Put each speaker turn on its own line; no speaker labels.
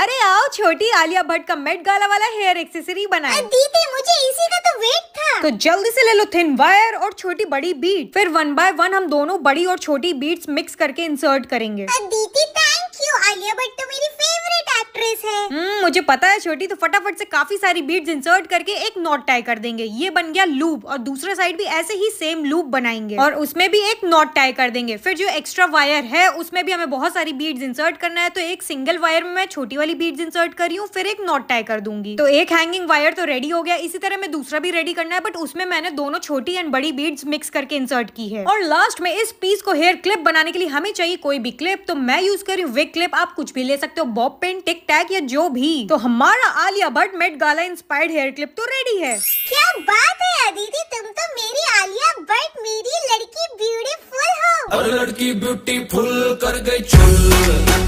अरे आओ छोटी आलिया भट्ट का मेट गाला वाला हेयर एक्सेसरी बनाए दीदी मुझे इसी का तो वेट था तो जल्दी से ले लो थिन वायर और छोटी बड़ी बीट फिर वन बाय वन हम दोनों बड़ी और छोटी बीट्स मिक्स करके इंसर्ट करेंगे दीदी थैंक यू आलिया भट्ट तो मेरी फेवरेट एक्ट्रेस है हम्म। मुझे पता है छोटी तो फटाफट से काफी सारी बीड्स इंसर्ट करके एक नॉट टाई कर देंगे ये बन गया लूप और दूसरे साइड भी ऐसे ही सेम लूप बनाएंगे और उसमें भी एक नॉट टाई कर देंगे फिर जो एक्स्ट्रा वायर है उसमें भी हमें बहुत सारी बीड्स इंसर्ट करना है तो एक सिंगल वायर में मैं छोटी वाली बीड्स इंसर्ट कर रही हूँ फिर एक नॉट टाई कर दूंगी तो एक हैंगिंग वायर तो रेडी हो गया इसी तरह मैं दूसरा भी रेडी करना है बट उसमें मैंने दोनों छोटी एंड बड़ी बीड्स मिक्स करके इंसर्ट की है और लास्ट में इस पीस को हेयर क्लिप बनाने के लिए हमें चाहिए कोई भी क्लिप तो मैं यूज कर रही हूँ विक क्लिप आप कुछ भी ले सकते हो बॉब पेन टिक टैक या जो भी ली तो हमारा Alia Bhatt Met Gala inspired hair clip तो रेडी है क्या बात है अदिति तुम तो मेरी आलिया भट्ट मेरी लड़की ब्यूटीफुल हो और लड़की ब्यूटीफुल कर गई